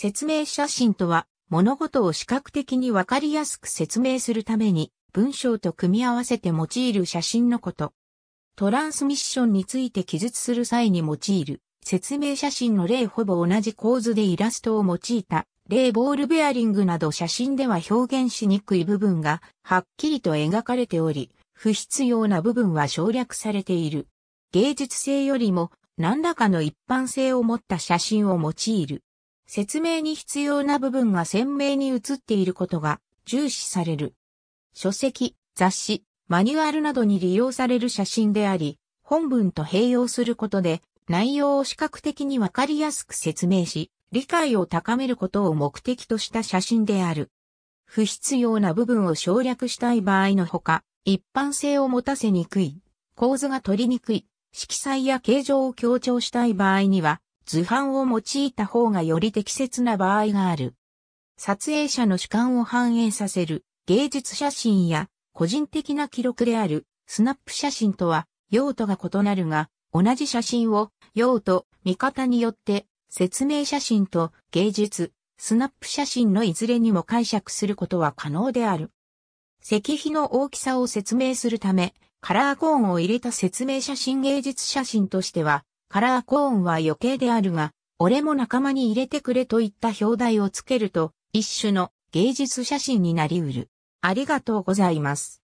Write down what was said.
説明写真とは、物事を視覚的にわかりやすく説明するために、文章と組み合わせて用いる写真のこと。トランスミッションについて記述する際に用いる、説明写真の例ほぼ同じ構図でイラストを用いた、例ボールベアリングなど写真では表現しにくい部分が、はっきりと描かれており、不必要な部分は省略されている。芸術性よりも、何らかの一般性を持った写真を用いる。説明に必要な部分が鮮明に映っていることが重視される。書籍、雑誌、マニュアルなどに利用される写真であり、本文と併用することで内容を視覚的にわかりやすく説明し、理解を高めることを目的とした写真である。不必要な部分を省略したい場合のほか、一般性を持たせにくい、構図が取りにくい、色彩や形状を強調したい場合には、図版を用いた方がより適切な場合がある。撮影者の主観を反映させる芸術写真や個人的な記録であるスナップ写真とは用途が異なるが、同じ写真を用途、見方によって説明写真と芸術、スナップ写真のいずれにも解釈することは可能である。石碑の大きさを説明するため、カラーコーンを入れた説明写真芸術写真としては、カラーコーンは余計であるが、俺も仲間に入れてくれといった表題をつけると、一種の芸術写真になりうる。ありがとうございます。